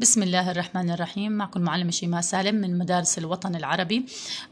بسم الله الرحمن الرحيم معكم معلم شيماء سالم من مدارس الوطن العربي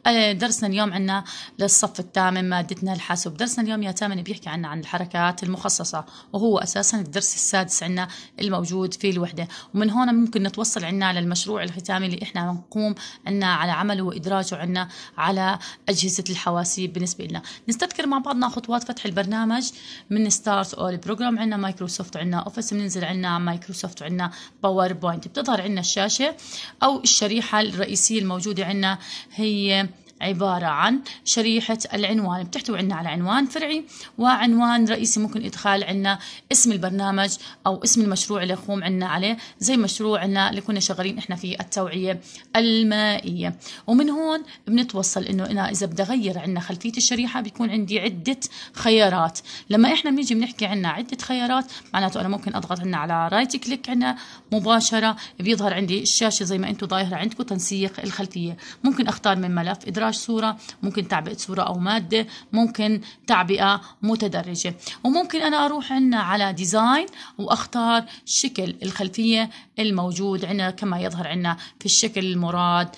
أه، درسنا اليوم عنا للصف الثامن مادتنا الحاسب درسنا اليوم يا تامن بيحكي عنا عن الحركات المخصصة وهو أساسا الدرس السادس عنا الموجود في الوحدة ومن هنا ممكن نتوصل عنا للمشروع الختامي اللي إحنا نقوم عنا على عمله وإدراجه عنا على أجهزة الحواسيب بالنسبة لنا نستذكر مع بعضنا خطوات فتح البرنامج من ستارت أول بروجرام عنا مايكروسوفت عنا أوفيس بننزل عنا مايكروسوفت عنا باوربوينت بتظهر عندنا الشاشة أو الشريحة الرئيسية الموجودة عندنا هي عبارة عن شريحة العنوان بتحتوي عنا على عنوان فرعي وعنوان رئيسي ممكن إدخال عنا اسم البرنامج أو اسم المشروع اللي يقوم عنا عليه زي مشروعنا اللي كنا شغالين إحنا في التوعية المائية ومن هون بنتوصل إنه أنا إذا بدي أغير عنا خلفية الشريحة بيكون عندي عدة خيارات لما إحنا بنيجي بنحكي عنا عدة خيارات معناته أنا ممكن أضغط عنا على رايت كليك عنا مباشرة بيظهر عندي الشاشة زي ما أنتم ظاهرة عندكم تنسيق الخلفية ممكن أختار من ملف إدراك استدراج صورة ممكن تعبئة صورة أو مادة ممكن تعبئة متدرجة وممكن أنا أروح عنا على ديزاين وأختار شكل الخلفية الموجود عنا كما يظهر عنا في الشكل المراد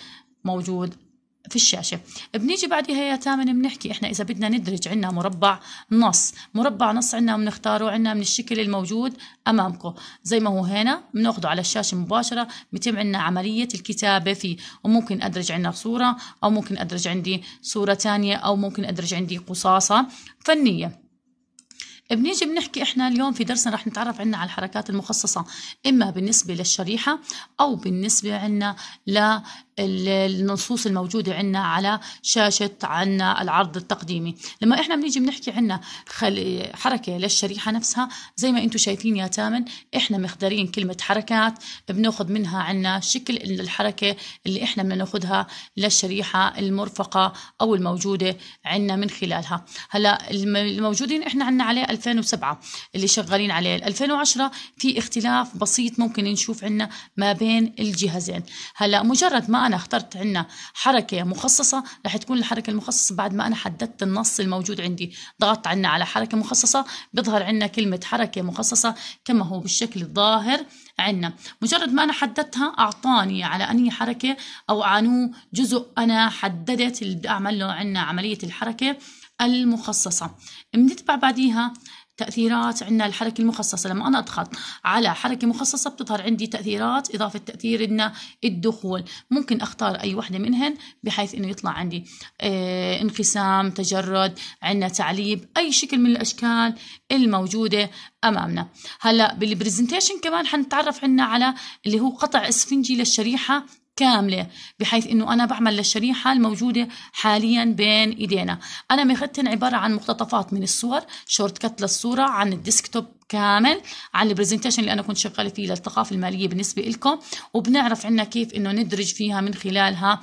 موجود في الشاشة بنيجي بعدها يا تامن بنحكي إحنا إذا بدنا ندرج عنا مربع نص مربع نص عنا بنختاره عنا من الشكل الموجود أمامكم زي ما هو هنا بناخده على الشاشة مباشرة بيتم عنا عملية الكتابة فيه وممكن أدرج عنا صورة أو ممكن أدرج عندي صورة تانية أو ممكن أدرج عندي قصاصة فنية بنيجي بنحكي احنا اليوم في درسنا رح نتعرف عنا على الحركات المخصصة اما بالنسبة للشريحة او بالنسبة عنا النصوص الموجودة عنا على شاشة عنا العرض التقديمي لما إحنا بنيجي بنحكي عنا حركة للشريحة نفسها زي ما أنتم شايفين يا تامن إحنا مختارين كلمة حركات بنأخذ منها عنا شكل الحركة اللي إحنا بدنا للشريحة المرفقة أو الموجودة عنا من خلالها هلا الموجودين إحنا عنا عليه 2007 اللي شغالين عليه 2010 في اختلاف بسيط ممكن نشوف عنا ما بين الجهازين هلا مجرد ما انا اخترت عندنا حركه مخصصه رح تكون الحركه المخصصه بعد ما انا حددت النص الموجود عندي ضغطت عنا على حركه مخصصه بظهر عندنا كلمه حركه مخصصه كما هو بالشكل الظاهر عندنا مجرد ما انا حددتها اعطاني على انهي حركه او عنو جزء انا حددت اللي بدي اعمل له عندنا عمليه الحركه المخصصه بنتبع بعديها تأثيرات عندنا الحركة المخصصة لما أنا أضغط على حركة مخصصة بتظهر عندي تأثيرات إضافة تأثير إن الدخول ممكن أختار أي وحده منهن بحيث إنه يطلع عندي آه انقسام تجرد عندنا تعليب أي شكل من الأشكال الموجودة أمامنا هلا بالبرزنتيشن كمان حنتعرف عنا على اللي هو قطع إسفنجي للشريحة كاملة بحيث أنه أنا بعمل للشريحة الموجودة حاليا بين إيدينا أنا مختن عبارة عن مقتطفات من الصور شورت كت للصورة عن الديسكتوب كامل على البرزنتيشن اللي انا كنت شغاله فيه للثقافه الماليه بالنسبه لكم وبنعرف عنا كيف انه ندرج فيها من خلالها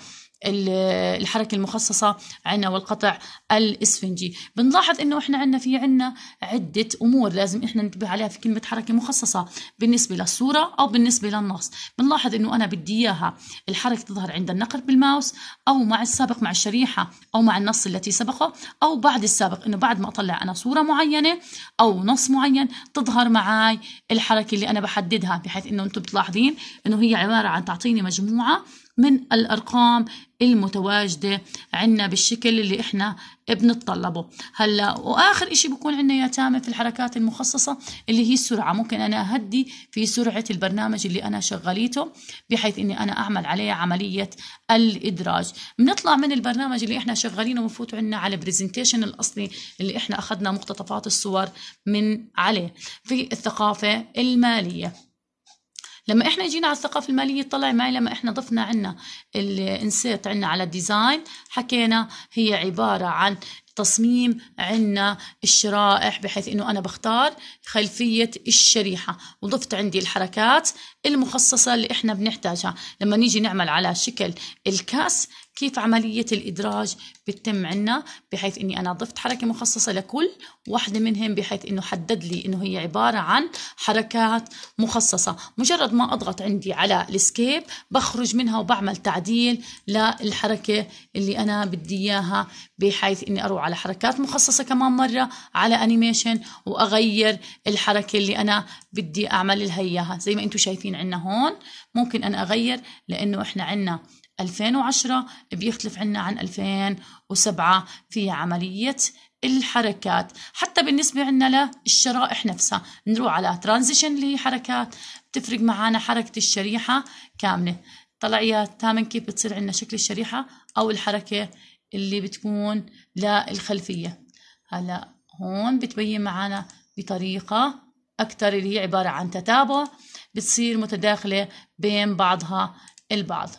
الحركة المخصصة عنا والقطع الإسفنجي بنلاحظ أنه إحنا عنا في عنا عدة أمور لازم إحنا ننتبه عليها في كلمة حركة مخصصة بالنسبة للصورة أو بالنسبة للنص بنلاحظ أنه أنا بدي إياها الحركة تظهر عند النقر بالماوس أو مع السابق مع الشريحة أو مع النص التي سبقه أو بعد السابق أنه بعد ما أطلع أنا صورة معينة أو نص معين تظهر معي الحركة اللي أنا بحددها بحيث أنه أنتم بتلاحظين أنه هي عبارة عن تعطيني مجموعة من الأرقام المتواجدة عنا بالشكل اللي إحنا بنتطلبه هلا وآخر إشي بكون عنا يا تامة في الحركات المخصصة اللي هي السرعة ممكن أنا أهدي في سرعة البرنامج اللي أنا شغاليته بحيث إني أنا أعمل عليه عملية الإدراج بنطلع من البرنامج اللي إحنا شغالينه ونفوت عنا على البرزنتيشن الأصلي اللي إحنا أخذنا مقتطفات الصور من عليه في الثقافة المالية لما احنا جينا على الثقافه الماليه طلع معي لما احنا ضفنا عنا الانسيت عنا على الديزاين حكينا هي عباره عن تصميم عنا الشرائح بحيث انه انا بختار خلفيه الشريحه وضفت عندي الحركات المخصصه اللي احنا بنحتاجها لما نيجي نعمل على شكل الكاس كيف عملية الإدراج بتتم عنا بحيث إني أنا ضفت حركة مخصصة لكل واحدة منهم بحيث إنه حدد لي إنه هي عبارة عن حركات مخصصة مجرد ما أضغط عندي على السكيب بخرج منها وبعمل تعديل للحركة اللي أنا بدي إياها بحيث إني أروح على حركات مخصصة كمان مرة على أنيميشن وأغير الحركة اللي أنا بدي أعمل لها إياها زي ما أنتم شايفين عنا هون ممكن أنا أغير لأنه إحنا عنا 2010 بيختلف عنا عن 2007 في عملية الحركات حتى بالنسبة عنا للشرائح نفسها نروح على ترانزيشن اللي هي حركات بتفرق معنا حركة الشريحة كاملة طلع يا تامن كيف بتصير عنا شكل الشريحة أو الحركة اللي بتكون للخلفية هلا هون بتبين معنا بطريقة أكثر اللي هي عبارة عن تتابع بتصير متداخلة بين بعضها البعض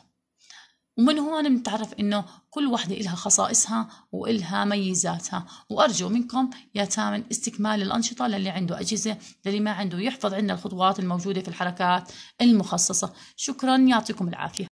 ومن هون بنتعرف إنه كل وحدة إلها خصائصها وإلها ميزاتها وأرجو منكم يا تامن استكمال الأنشطة للي عنده أجهزة للي ما عنده يحفظ عندنا الخطوات الموجودة في الحركات المخصصة شكرا يعطيكم العافية